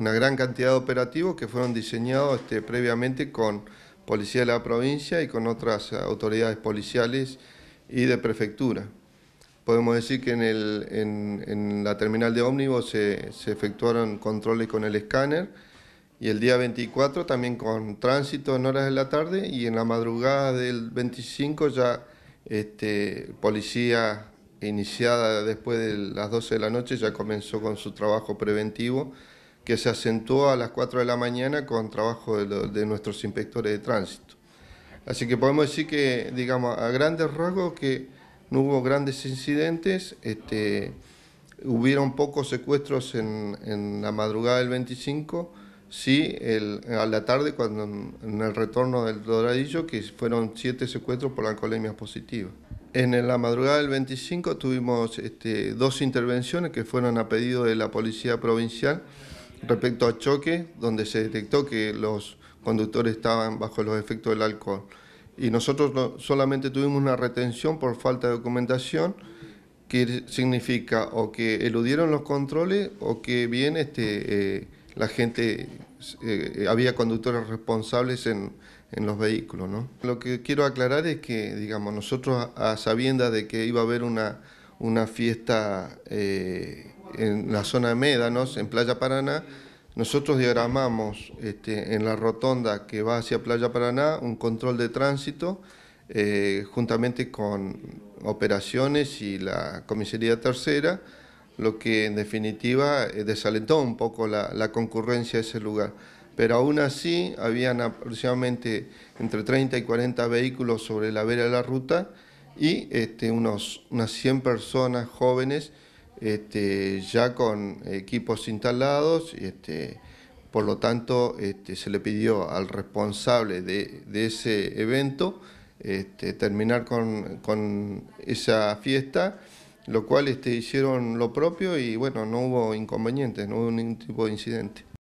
una gran cantidad de operativos que fueron diseñados este, previamente con Policía de la provincia y con otras autoridades policiales y de prefectura. Podemos decir que en, el, en, en la terminal de ómnibus se, se efectuaron controles con el escáner y el día 24 también con tránsito en horas de la tarde y en la madrugada del 25 ya este, policía iniciada después de las 12 de la noche ya comenzó con su trabajo preventivo que se acentuó a las 4 de la mañana con trabajo de, nuestros inspectores de tránsito. Así que podemos decir que, digamos, a grandes rasgos que no hubo grandes incidentes, este, hubieron pocos secuestros en, la madrugada del 25, sí a la tarde cuando en el retorno del Doradillo, que fueron siete secuestros por alcoholemia positiva. En la madrugada del 25 tuvimos este, dos intervenciones que fueron a pedido de la Policía Provincial respecto a choque, donde se detectó que los conductores estaban bajo los efectos del alcohol. Y nosotros solamente tuvimos una retención por falta de documentación, que significa o que eludieron los controles o que bien este, eh, la gente, eh, había conductores responsables en, los vehículos. ¿no? Lo que quiero aclarar es que, digamos, nosotros a, sabiendas de que iba a haber una, una fiesta... Eh, en la zona de Médanos, en Playa Paraná, nosotros diagramamos este, en la rotonda que va hacia Playa Paraná un control de tránsito eh, juntamente con operaciones y la comisaría tercera, lo que en definitiva eh, desalentó un poco la, la concurrencia de ese lugar. Pero aún así habían aproximadamente entre 30 y 40 vehículos sobre la vera de la ruta y este, unos, unas 100 personas jóvenes este, ya con equipos instalados, este, por lo tanto este, se le pidió al responsable de, ese evento este, terminar con, con, esa fiesta, lo cual este, hicieron lo propio y bueno, no hubo inconvenientes, no hubo ningún tipo de incidente.